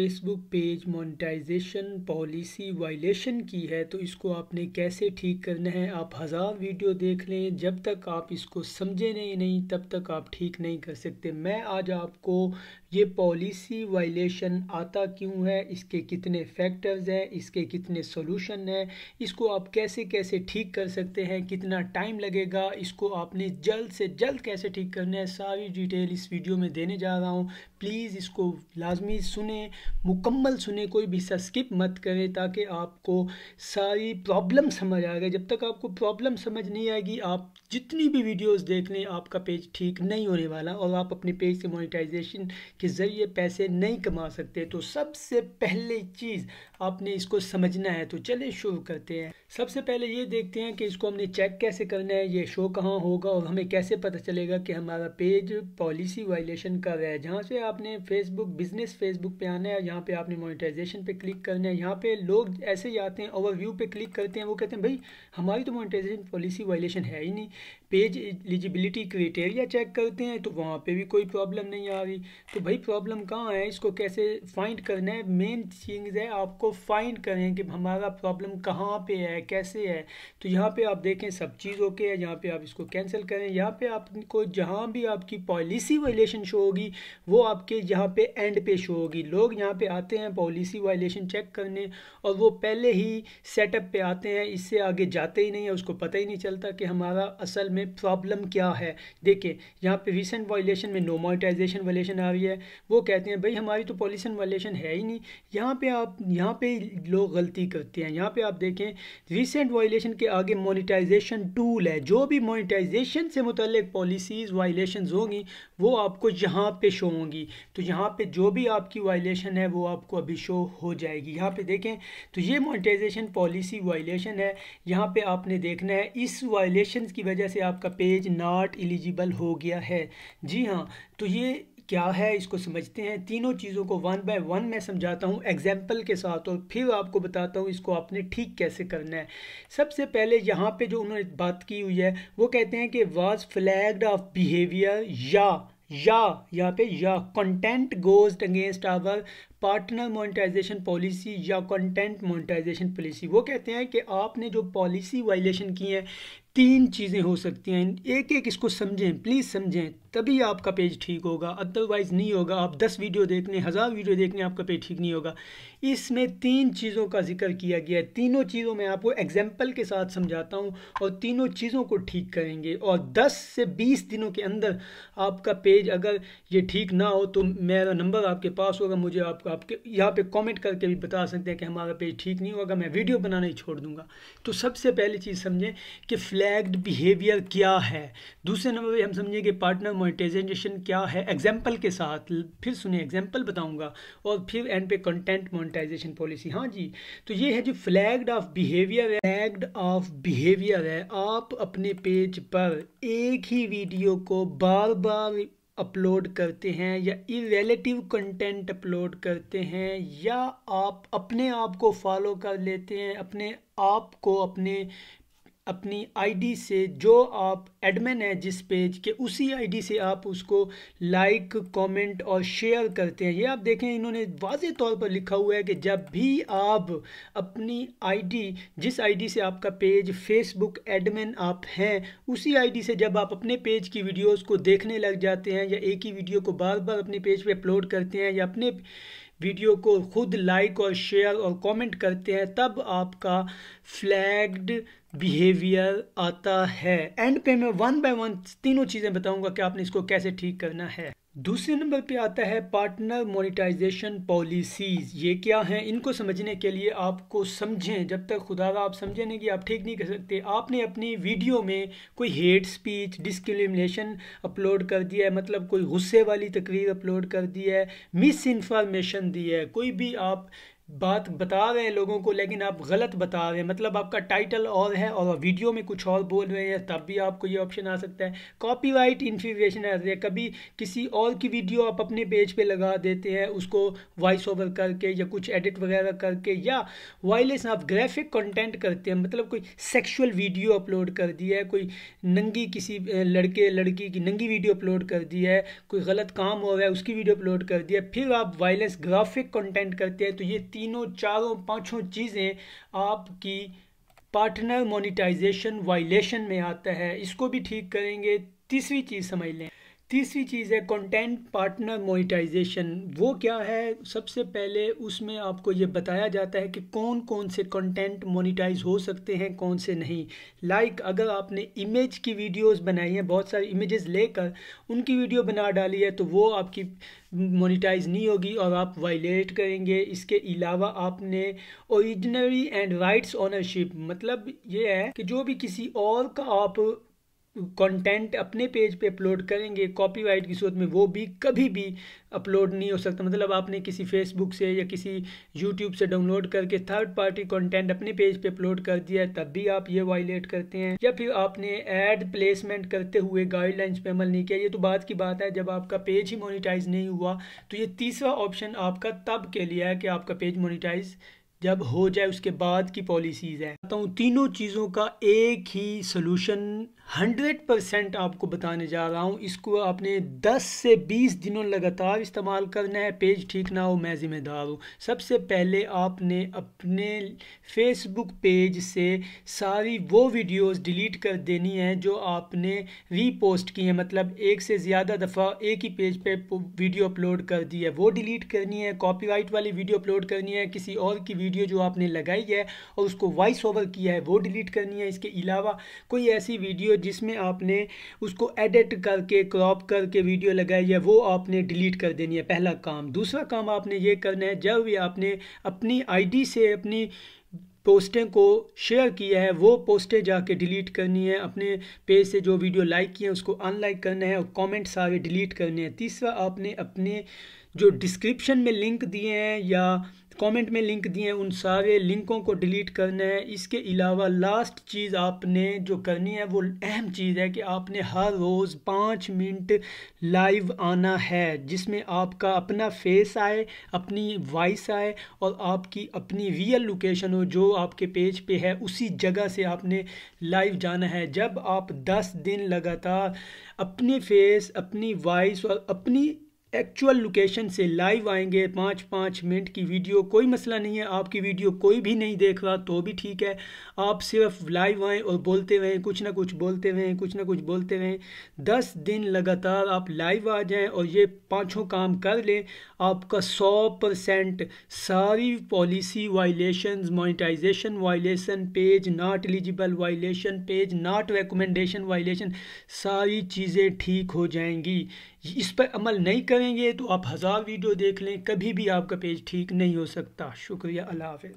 Facebook page monetisation policy violation की है तो इसको आपने कैसे ठीक करना है आप हज़ार वीडियो देख लें जब तक आप इसको समझे नहीं नहीं तब तक आप ठीक नहीं कर सकते मैं आज आपको ये पॉलिसी वायलेशन आता क्यों है इसके कितने फैक्टर्स हैं इसके कितने सोलूशन हैं इसको आप कैसे कैसे ठीक कर सकते हैं कितना टाइम लगेगा इसको आपने जल्द से जल्द कैसे ठीक करना है सारी डिटेल इस वीडियो में देने जा रहा हूँ प्लीज़ इसको लाजमी सुने मुकम्मल सुने कोई भी हिस्सा स्किप मत करें ताकि आपको सारी प्रॉब्लम समझ आ गए जब तक आपको प्रॉब्लम समझ नहीं आएगी आप जितनी भी वीडियोज़ देख लें आपका पेज ठीक नहीं होने वाला और आप अपने पेज से मोनिटाइजेशन के ज़रिए पैसे नहीं कमा सकते तो सबसे पहले चीज़ आपने इसको समझना है तो चले शुरू करते हैं सबसे पहले ये देखते हैं कि इसको हमने चेक कैसे करना है ये शो कहाँ होगा और हमें कैसे पता चलेगा कि हमारा पेज पॉलिसी वायलेशन कर रहा है जहाँ से आपने फेसबुक बिजनेस फेसबुक पे आना है यहाँ पे आपने मोनिटाइजेशन पे क्लिक करना है यहाँ पे लोग ऐसे ही आते हैं ओवरव्यू पे क्लिक करते हैं वो कहते हैं भाई हमारी तो मोनिटाइजेशन पॉलिसी वायलेशन है ही नहीं पेज एलिजिबिलिटी क्राइटेरिया चेक करते हैं तो वहाँ पर भी कोई प्रॉब्लम नहीं आ रही तो भाई भाई प्रॉब्लम कहाँ है इसको कैसे फाइंड करना है मेन चीज़ है आपको फाइंड करें कि हमारा प्रॉब्लम कहाँ पे है कैसे है तो यहाँ पे आप देखें सब चीज़ ओके है यहाँ पे आप इसको कैंसिल करें यहाँ पे आपको जहाँ भी आपकी पॉलिसी वायलेशन शो होगी वो आपके यहाँ पे एंड पे शो होगी लोग यहाँ पे आते हैं पॉलिसी वायलेशन चेक करने और वो पहले ही सेटअप पर आते हैं इससे आगे जाते ही नहीं है उसको पता ही नहीं चलता कि हमारा असल में प्रॉब्लम क्या है देखें यहाँ पे रिसेंट वायलेशन में नो मोनिटाइजेशन वायलेशन आ रही है वो कहते हैं भाई हमारी तो पॉल्यूशन वायलेशन है ही नहीं यहाँ पे आप यहाँ पे लोग गलती करते हैं यहाँ पे आप देखें रिसेंट वायलेशन के आगे मोनिटाइजेशन टूल है जो भी मोनिटाइजेशन से मुतलिक पॉलिसीज़ वायलेशन होंगी वो आपको यहाँ पे शो होंगी तो यहाँ पे जो भी आपकी वायलेशन है वो आपको अभी शो हो जाएगी यहाँ पे देखें तो ये मोनिटाइजेशन पॉलिसी वायलेशन है यहाँ पे आपने देखना है इस वायलेशन की वजह से आपका पेज नॉट एलिजिबल हो गया है जी हाँ तो ये क्या है इसको समझते हैं तीनों चीज़ों को वन बाय वन मैं समझाता हूँ एग्जाम्पल के साथ और फिर आपको बताता हूँ इसको आपने ठीक कैसे करना है सबसे पहले यहाँ पे जो उन्होंने बात की हुई है वो कहते हैं कि वाज फ्लैग्ड ऑफ बिहेवियर या या यहाँ पे या content goes against our partner monetisation policy या कंटेंट मोनेटाइजेशन पॉलिसी वो कहते हैं कि आपने जो पॉलिसी वायलेशन की है तीन चीज़ें हो सकती हैं एक एक इसको समझें प्लीज़ समझें तभी आपका पेज ठीक होगा अदरवाइज़ नहीं होगा आप दस वीडियो देखने हज़ार वीडियो देखने आपका पेज ठीक नहीं होगा इसमें तीन चीज़ों का जिक्र किया गया है तीनों चीज़ों में आपको एग्जाम्पल के साथ समझाता हूँ और तीनों चीज़ों को ठीक करेंगे और दस से बीस दिनों के अंदर आपका पेज अगर ये ठीक ना हो तो मेरा नंबर आपके पास होगा मुझे आपका आपके यहाँ पे कमेंट करके भी बता सकते हैं कि हमारा पेज ठीक नहीं होगा मैं वीडियो बनाना ही छोड़ दूंगा तो सबसे पहली चीज़ समझें कि फ्लैग्ड बिहेवियर क्या है दूसरे नंबर पे हम समझें कि पार्टनर मोनिटाइजेशन क्या है एग्जाम्पल के साथ फिर सुने एग्जाम्पल बताऊँगा और फिर एंड पे कंटेंट मोनिटाइजेशन पॉलिसी हाँ जी तो ये है जो फ्लैग्ड ऑफ बिहेवियर है फ्लैग्ड ऑफ बिहेवियर है आप अपने पेज पर एक ही वीडियो को बार बार अपलोड करते हैं या इरेलेटिव कंटेंट अपलोड करते हैं या आप अपने आप को फॉलो कर लेते हैं अपने आप को अपने अपनी आईडी से जो आप एडमिन है जिस पेज के उसी आईडी से आप उसको लाइक कमेंट और शेयर करते हैं ये आप देखें इन्होंने वाज तौर पर लिखा हुआ है कि जब भी आप अपनी आईडी जिस आईडी से आपका पेज फेसबुक एडमिन आप हैं उसी आईडी से जब आप अपने पेज की वीडियोस को देखने लग जाते हैं या एक ही वीडियो को बार बार अपने पेज पे अपलोड करते हैं या अपने वीडियो को खुद लाइक और शेयर और कमेंट करते हैं तब आपका फ्लैग्ड बिहेवियर आता है एंड पे मैं वन बाय वन तीनों चीज़ें बताऊंगा कि आपने इसको कैसे ठीक करना है दूसरे नंबर पे आता है पार्टनर मोनेटाइजेशन पॉलिसीज़ ये क्या हैं इनको समझने के लिए आपको समझें जब तक खुदा आप समझें नहीं कि आप ठीक नहीं कर सकते आपने अपनी वीडियो में कोई हेट स्पीच डिस्क्रिमिनेशन अपलोड कर दिया है मतलब कोई गुस्से वाली तकरीर अपलोड कर दी है मिस इन्फॉर्मेशन दी है कोई भी आप बात बता रहे हैं लोगों को लेकिन आप गलत बता रहे हैं मतलब आपका टाइटल और है और वीडियो में कुछ और बोल रहे हैं तब भी आपको ये ऑप्शन आ सकता है कॉपीराइट इन्फ्रीवेशन है कभी किसी और की वीडियो आप अपने पेज पे लगा देते हैं उसको वॉइस ओवर करके या कुछ एडिट वगैरह करके या वायलेस आप ग्राफिक कंटेंट करते हैं मतलब कोई सेक्शुअल वीडियो अपलोड कर दी है कोई नंगी किसी लड़के लड़की की नंगी वीडियो अपलोड कर दी है कोई गलत काम हो रहा है उसकी वीडियो अपलोड कर दिया फिर आप वायलेंस ग्राफिक कॉन्टेंट करते हैं तो ये तीनों चारों पांचों चीज़ें आपकी पार्टनर मोनिटाइजेशन वायलेशन में आता है इसको भी ठीक करेंगे तीसरी चीज़ समझ लें तीसरी चीज़ है कंटेंट पार्टनर मोनिटाइजेशन वो क्या है सबसे पहले उसमें आपको ये बताया जाता है कि कौन कौन से कंटेंट मोनिटाइज हो सकते हैं कौन से नहीं लाइक like, अगर आपने इमेज की वीडियोस बनाई हैं बहुत सारी इमेजेस लेकर उनकी वीडियो बना डाली है तो वो आपकी मोनेटाइज नहीं होगी और आप वायलेट करेंगे इसके अलावा आपने ओरिजिनरी एंड राइट्स ऑनरशिप मतलब ये है कि जो भी किसी और का आप कंटेंट अपने पेज पे अपलोड करेंगे कॉपीराइट की सूरत में वो भी कभी भी अपलोड नहीं हो सकता मतलब आपने किसी फेसबुक से या किसी यूट्यूब से डाउनलोड करके थर्ड पार्टी कंटेंट अपने पेज पे अपलोड कर दिया तब भी आप ये वायलेट करते हैं या फिर आपने एड प्लेसमेंट करते हुए गाइडलाइंस पे अमल नहीं किया ये तो बात की बात है जब आपका पेज ही मोनिटाइज नहीं हुआ तो ये तीसरा ऑप्शन आपका तब के लिए है कि आपका पेज मोनिटाइज जब हो जाए उसके बाद की पॉलिसीज़ है बताऊँ तीनों चीज़ों का एक ही सोलूशन हंड्रेड परसेंट आपको बताने जा रहा हूँ इसको आपने दस से बीस दिनों लगातार इस्तेमाल करना है पेज ठीक ना हो मैं ज़िम्मेदार हूँ सबसे पहले आपने अपने फेसबुक पेज से सारी वो वीडियोस डिलीट कर देनी है जो आपने रीपोस्ट की है मतलब एक से ज़्यादा दफ़ा एक ही पेज पे वीडियो अपलोड कर दी है वो डिलीट करनी है कॉपी वाली वीडियो अपलोड करनी है किसी और की वीडियो जो आपने लगाई है और उसको वॉइस ओवर किया है वो डिलीट करनी है इसके अलावा कोई ऐसी वीडियो वीडियो जिसमें आपने उसको एडिट करके क्रॉप करके वीडियो लगाई है वो आपने डिलीट कर देनी है पहला काम दूसरा काम आपने ये करना है जब भी आपने अपनी आईडी से अपनी पोस्टें को शेयर किया है वो पोस्टें जाके डिलीट करनी है अपने पेज से जो वीडियो लाइक किए हैं उसको अनलाइक करना है और कमेंट सारे डिलीट करने हैं तीसरा आपने अपने जो डिस्क्रिप्शन में लिंक दिए हैं या कमेंट में लिंक दिए हैं उन सारे लिंकों को डिलीट करना है इसके अलावा लास्ट चीज़ आपने जो करनी है वो अहम चीज़ है कि आपने हर रोज़ पाँच मिनट लाइव आना है जिसमें आपका अपना फेस आए अपनी वॉइस आए और आपकी अपनी रियल लोकेशन हो जो आपके पेज पे है उसी जगह से आपने लाइव जाना है जब आप दस दिन लगातार अपने फेस अपनी वॉइस और अपनी एक्चुअल लोकेशन से लाइव आएंगे पाँच पाँच मिनट की वीडियो कोई मसला नहीं है आपकी वीडियो कोई भी नहीं देख रहा तो भी ठीक है आप सिर्फ लाइव आएँ और बोलते रहें कुछ ना कुछ बोलते रहें कुछ ना कुछ बोलते रहें दस दिन लगातार आप लाइव आ जाएं और ये पाँचों काम कर लें आपका सौ परसेंट सारी policy violation monetization violation page not eligible violation page not recommendation violation सारी चीज़ें ठीक हो जाएंगी इस पर अमल नहीं करेंगे तो आप हज़ार वीडियो देख लें कभी भी आपका पेज ठीक नहीं हो सकता शुक्रिया अल्लाह हाफ